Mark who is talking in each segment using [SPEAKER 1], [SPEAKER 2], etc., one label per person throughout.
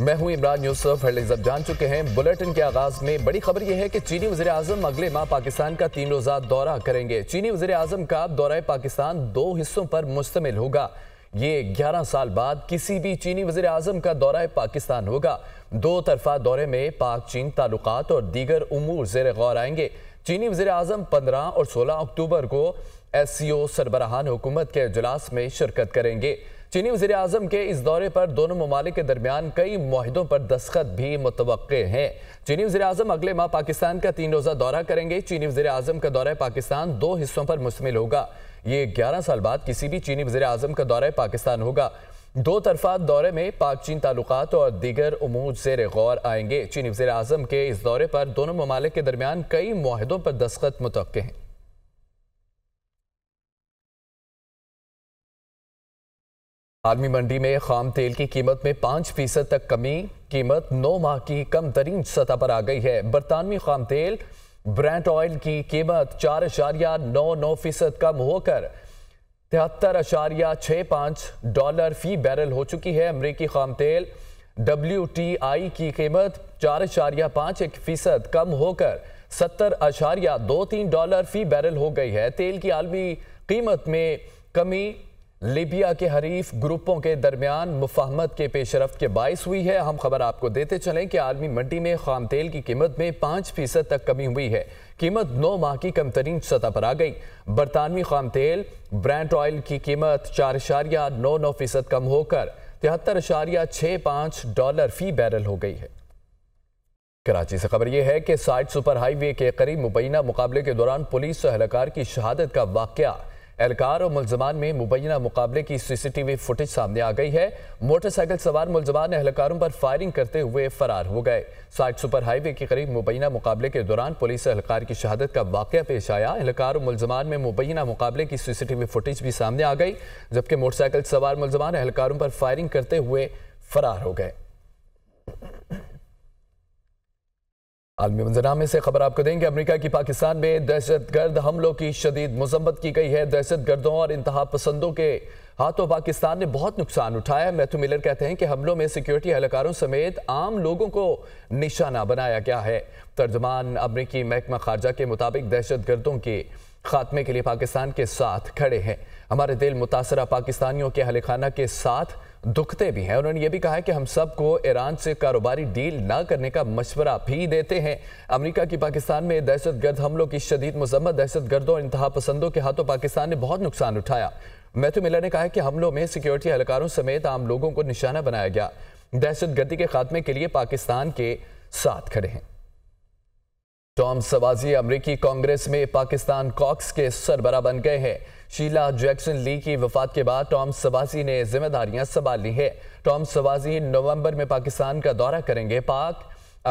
[SPEAKER 1] मैं हूं इमरान यूसुफ हेडलाइंस अब जान चुके हैं बुलेटिन के आगाज में बड़ी खबर यह है कि चीनी वजे अजम अगले माह पाकिस्तान का तीन रोजा दौरा करेंगे चीनी वजे अजम का दौरा पाकिस्तान दो हिस्सों पर मुश्तमिल होगा ये ग्यारह साल बाद किसी भी चीनी वजे अजम का दौरा पाकिस्तान होगा दो तरफा दौरे में पाक चीन ताल्लुक और दीगर उमूर जेर गौर आएंगे चीनी वजे अजम पंद्रह और सोलह अक्टूबर को एस सी ओ सरबराहान हुकूमत के अजलास में शिरकत करेंगे चीनी वजी अजम के इस दौरे पर दोनों ममालिक के दरमियान कई माहिदों पर दस्खत भी मुतव हैं चीनी वजी अजम अगले माह पाकिस्तान का तीन रोज़ा दौरा करेंगे चीनी वजी अजम का दौरा पाकिस्तान दो हिस्सों पर मुश्तमिल होगा ये ग्यारह साल बाद किसी भी चीनी वजी अजम का दौरा पाकिस्तान होगा दो तरफा दौरे में पाक चीन ताल्लुक और दीगर अमूर जेर गौर आएंगे चीनी वजी अजम के इस दौरे पर दोनों ममालिक के दरमियान कई माहिदों पर दस्खत मुतव हैं आलमी मंडी में खाम तेल की कीमत में पाँच फीसद तक कमी कीमत नौ माह की कम तरीन सतह पर आ गई है बरतानवी खाम तेल ब्रांड ऑयल की कीमत चार अशारिया नौ नौ फीसद कम होकर तिहत्तर अशारिया छः पाँच डॉलर फी बैरल हो चुकी है अमरीकी खाम तेल डब्ल्यू टी आई की कीमत चार अशारिया पाँच एक फीसद कम होकर सत्तर अशारिया दो तीन डॉलर फी बैरल हो गई है तेल की आलमी कीमत में कमी लीबिया के हरीफ ग्रुपों के दरमियान मुफाहमत के पेशरफ के बायस हुई है हम खबर आपको देते चलें कि आलमी मंडी में खाम तेल की कीमत में पाँच फीसद तक कमी हुई है कीमत नौ माह की कम तरीन सतह पर आ गई बरतानवी खाम तेल ब्रांड ऑयल की कीमत चार इशारिया नौ नौ फीसद कम होकर तिहत्तर इशारिया छः पाँच डॉलर फी बैरल हो गई है कराची से खबर यह है कि साइड सुपर हाईवे के करीब मुबैना मुकाबले के दौरान पुलिस अहलकार की शहादत का वाकया एहलकार और मुलजमान में मुबैना मुकाबले की सीसीटीवी फुटेज सामने आ गई है मोटरसाइकिल सवार मुलजमान एहलकारों पर फायरिंग करते हुए फरार हो गए साइड सुपर हाईवे के करीब मुबैना मुकाबले के दौरान पुलिस एहलकार की शहादत का वाक्य पेश आया एहलकार और मुलजमान में मुबैना मुकाबले की सीसीटीवी फुटेज भी सामने आ गई जबकि मोटरसाइकिल सवार मुलजमान एहलकारों पर फायरिंग करते हुए फरार हो गए आलमी मंजरनामे से खबर आपको देंगे अमरीका की पाकिस्तान में दहशत गर्द हमलों की शदीद मजम्मत की गई है दहशत गर्दों और इंतहा पसंदों के हाथों पाकिस्तान ने बहुत नुकसान उठाया मैथ्यू मिलर कहते हैं कि हमलों में सिक्योरिटी एहलकारों समेत आम लोगों को निशाना बनाया गया है तर्जमान अमरीकी महकमा खारजा के मुताबिक दहशत गर्दों के खात्मे के लिए पाकिस्तान के साथ खड़े हैं हमारे दिल मुतासरा पाकिस्तानियों के अहल खाना के साथ दुखते भी हैं उन्होंने ये भी कहा है कि हम सबको ईरान से कारोबारी डील ना करने का मशवरा भी देते हैं अमरीका की पाकिस्तान में दहशत गर्द हमलों की शदीद मजम्मत दहशत गर्दों और इंतहा पसंदों के हाथों पाकिस्तान ने बहुत नुकसान उठाया मैथ्यू मिलर ने कहा है कि हमलों में सिक्योरिटी एहलकारों समेत आम लोगों को निशाना बनाया गया दहशत गर्दी के खात्मे के लिए पाकिस्तान के साथ खड़े हैं टॉम तो सवाजी अमरीकी कांग्रेस में पाकिस्तान कॉक्स के सरबरा बन गए हैं शीला जैक्सन ली की वफात के बाद टॉम सवाजी ने जिम्मेदारियां संभाल ली है टॉम सवाजी नवंबर में पाकिस्तान का दौरा करेंगे पाक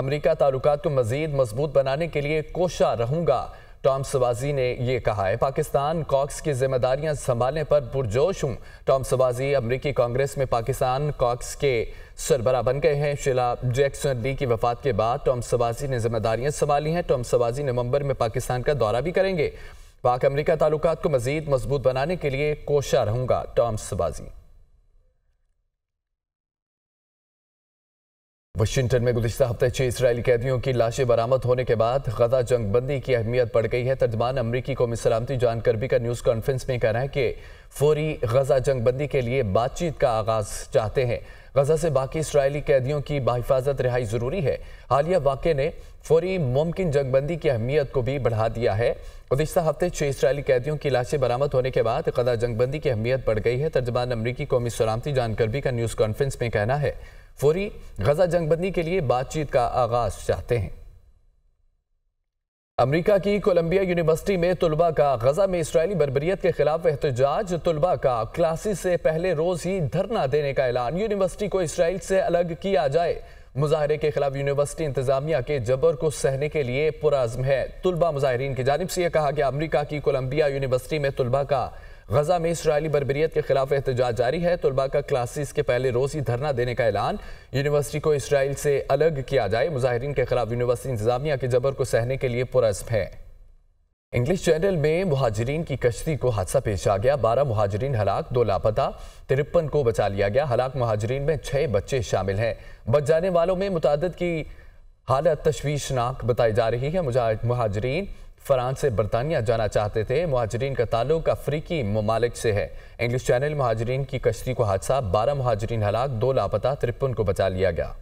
[SPEAKER 1] अमरीका ताल्लुक को मजीद मजबूत बनाने के लिए कोशा रहूंगा टॉम सवाजी ने यह कहा है पाकिस्तान कॉक्स की जिम्मेदारियां संभालने पर पुरजोश हूँ टॉम सवाजी अमरीकी कांग्रेस में पाकिस्तान कॉक्स के सरबरा बन गए हैं शिला जैक्सन डी की वफात के बाद टॉम सवाजी ने जिम्मेदारियां संभाली हैं टॉम सवाजी नवंबर में पाकिस्तान का दौरा भी करेंगे पाक अमरीका ताल्लुक को मजीद मजबूत बनाने के लिए कोशा रहूंगा टॉम सवाजी वाशिंगटन में गुजशत हफ्ते छः इसराइली कैदियों की लाशें बरामद होने के बाद गजा जंगबंदी की अहमियत बढ़ गई है तर्जमान अमरीकी कौमी सलामती जान करबी का न्यूज़ कॉन्फ्रेंस में कहना है कि फौरी गजा जंगबंदी के लिए बातचीत का आगाज़ चाहते हैं गजा से बाकी इसराइली कैदियों की बाहिफाजत रिहाई ज़रूरी है हालिया वाक्य ने फौरी मुमकिन जंगबंदी की अहमियत को भी बढ़ा दिया है गुजशत हफ्ते छः इसराइली कैदियों की लाशें बरामद होने के बाद गजा जंगबंदी की अहमियत बढ़ गई है तर्जमान अमरीकी कौमी सलामती जानकरबी का न्यूज़ कॉन्फ्रेंस में कहना है फौरी गजा जंगबंदी के लिए बातचीत का आगाज चाहते हैं अमरीका की कोलंबिया यूनिवर्सिटी में तलबा का गजा में इसराइली बरबरीत के खिलाफ एहतजाज तलबा का क्लासेस से पहले रोज ही धरना देने का ऐलान यूनिवर्सिटी को इसराइल से अलग किया जाए मुजाहरे के खिलाफ यूनिवर्सिटी इंतजामिया के जबर को सहने के लिए पुरजम है तलबा मुजाहरीन की जानब से यह कहा गया अमरीका की कोलंबिया यूनिवर्सिटी में तलबा का गजा में इसराइली बरबरीत के खिलाफ एहतजाज जारी है तलबा का क्लासेस के पहले रोज ही धरना देने का ऐलान यूनिवर्सिटी को इसराइल से अलग किया जाए मुजाहरीन के खिलाफ यूनिवर्सिटी इंतजामिया के जबर को सहने के लिए पुरस्म है इंग्लिश चैनल में महाजरीन की कश्ती को हादसा पेश आ गया बारह महाजरीन हलाक दो लापता तिरपन को बचा लिया गया हलाक महाजरीन में छः बच्चे शामिल हैं बच जाने वालों में मुताद की हालत तशवीशनाक बताई जा रही है महाजरीन फ्रांस से बरतानिया जाना चाहते थे महाजरीन का ताल्लुक अफ्रीकी ममालिक से है इंग्लिश चैनल महाजरीन की कश्ती को हादसा बारह महाजरीन हलाक दो लापता तिरपन को बचा लिया गया